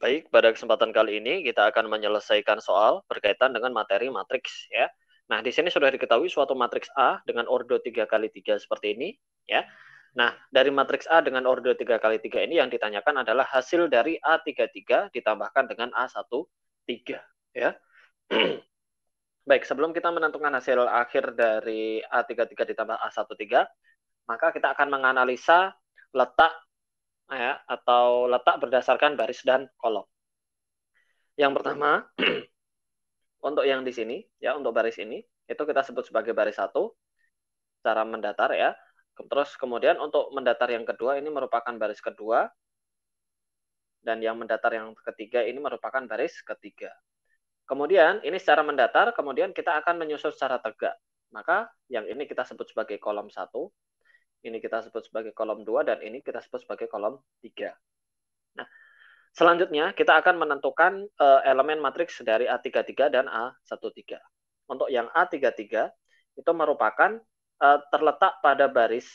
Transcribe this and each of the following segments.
Baik, pada kesempatan kali ini kita akan menyelesaikan soal berkaitan dengan materi matriks ya. Nah, di sini sudah diketahui suatu matriks A dengan ordo 3 kali 3 seperti ini ya. Nah, dari matriks A dengan ordo 3 kali 3 ini yang ditanyakan adalah hasil dari A33 ditambahkan dengan A13 ya. Baik, sebelum kita menentukan hasil akhir dari A33 ditambah A13, maka kita akan menganalisa letak ya, atau letak berdasarkan baris dan kolom. Yang pertama, untuk yang di sini, ya untuk baris ini, itu kita sebut sebagai baris satu cara mendatar ya. Terus kemudian untuk mendatar yang kedua ini merupakan baris kedua dan yang mendatar yang ketiga ini merupakan baris ketiga. Kemudian ini secara mendatar, kemudian kita akan menyusun secara tegak. Maka yang ini kita sebut sebagai kolom satu ini kita sebut sebagai kolom 2 dan ini kita sebut sebagai kolom 3. Nah, selanjutnya kita akan menentukan uh, elemen matriks dari A33 dan A13. Untuk yang A33 itu merupakan uh, terletak pada baris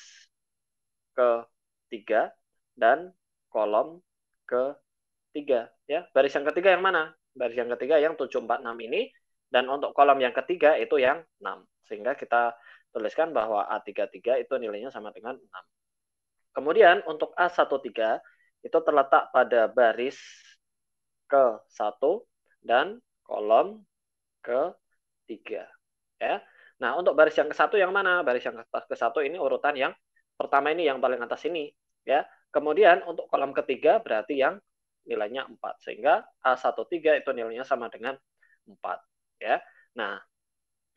ke-3 dan kolom ke-3 ya. Baris yang ketiga yang mana? Baris yang ketiga yang 746 ini dan untuk kolom yang ketiga itu yang 6. Sehingga kita tuliskan bahwa A33 itu nilainya sama dengan 6. Kemudian untuk A13 itu terletak pada baris ke-1 dan kolom ke-3. Ya. Nah, untuk baris yang ke-1 yang mana? Baris yang ke-1 ini urutan yang pertama ini yang paling atas ini, ya. Kemudian untuk kolom ketiga berarti yang nilainya 4. Sehingga A13 itu nilainya sama dengan 4.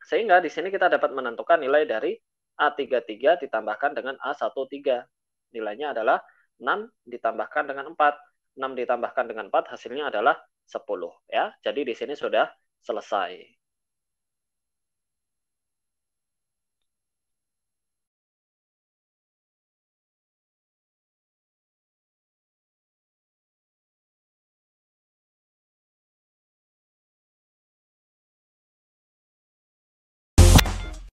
Sehingga di sini kita dapat menentukan nilai dari A33 ditambahkan dengan A13. Nilainya adalah 6 ditambahkan dengan 4. 6 ditambahkan dengan 4 hasilnya adalah 10 ya. Jadi di sini sudah selesai.